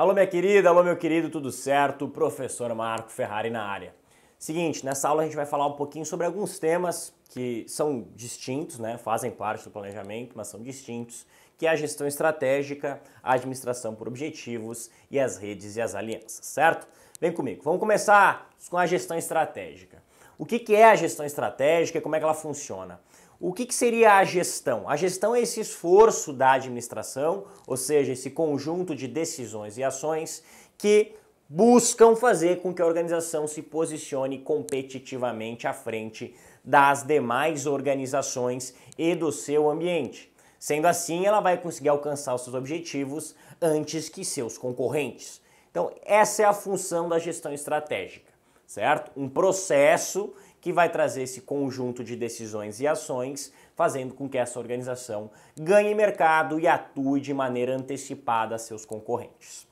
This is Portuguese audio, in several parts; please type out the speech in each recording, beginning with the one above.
Alô, minha querida, alô, meu querido, tudo certo? Professor Marco Ferrari na área. Seguinte, nessa aula a gente vai falar um pouquinho sobre alguns temas que são distintos, né? Fazem parte do planejamento, mas são distintos, que é a gestão estratégica, a administração por objetivos e as redes e as alianças, certo? Vem comigo. Vamos começar com a gestão estratégica. O que, é a gestão estratégica e como é que ela funciona? O que, que, seria a gestão? A gestão é esse esforço da administração, ou seja, esse conjunto de decisões e ações que buscam fazer com que a organização se posicione competitivamente à frente das demais organizações e do seu ambiente. Sendo assim, ela vai conseguir alcançar os seus objetivos antes que seus concorrentes. Então, essa é a função da gestão estratégica, certo? Um processo que vai trazer esse conjunto de decisões e ações, fazendo com que essa organização ganhe mercado e atue de maneira antecipada a seus concorrentes.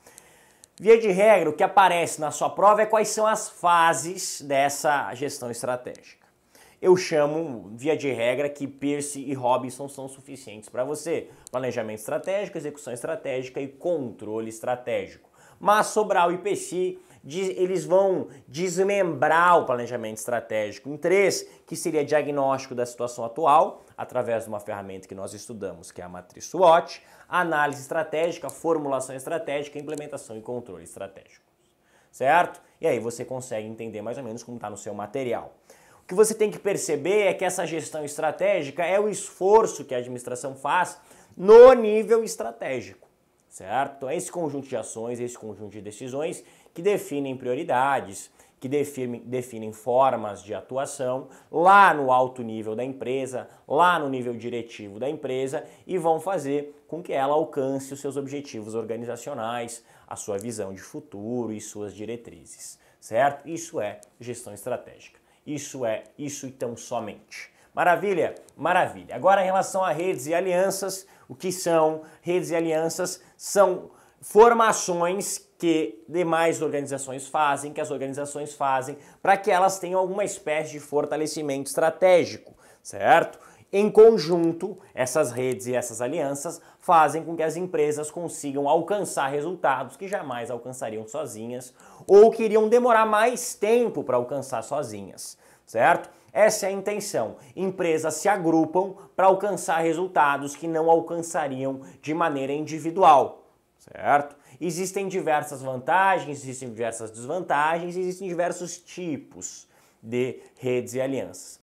Via de regra, o que aparece na sua prova é quais são as fases dessa gestão estratégica. Eu chamo, via de regra, que Pierce e Robinson são suficientes para você: planejamento estratégico, execução estratégica e controle estratégico mas Sobral e Pesci eles vão desmembrar o planejamento estratégico em três, que seria diagnóstico da situação atual, através de uma ferramenta que nós estudamos, que é a matriz SWOT, análise estratégica, formulação estratégica, implementação e controle estratégico. Certo? E aí você consegue entender mais ou menos como está no seu material. O que você tem que perceber é que essa gestão estratégica é o esforço que a administração faz no nível estratégico certo? Então é esse conjunto de ações, é esse conjunto de decisões que definem prioridades, que definem, definem formas de atuação lá no alto nível da empresa, lá no nível diretivo da empresa e vão fazer com que ela alcance os seus objetivos organizacionais, a sua visão de futuro e suas diretrizes, certo? Isso é gestão estratégica. Isso é isso então somente. Maravilha? Maravilha. Agora em relação a redes e alianças, o que são redes e alianças? São formações que demais organizações fazem, que as organizações fazem, para que elas tenham alguma espécie de fortalecimento estratégico, certo? Em conjunto, essas redes e essas alianças fazem com que as empresas consigam alcançar resultados que jamais alcançariam sozinhas ou que iriam demorar mais tempo para alcançar sozinhas, certo? Essa é a intenção. Empresas se agrupam para alcançar resultados que não alcançariam de maneira individual, certo? Existem diversas vantagens, existem diversas desvantagens, existem diversos tipos de redes e alianças.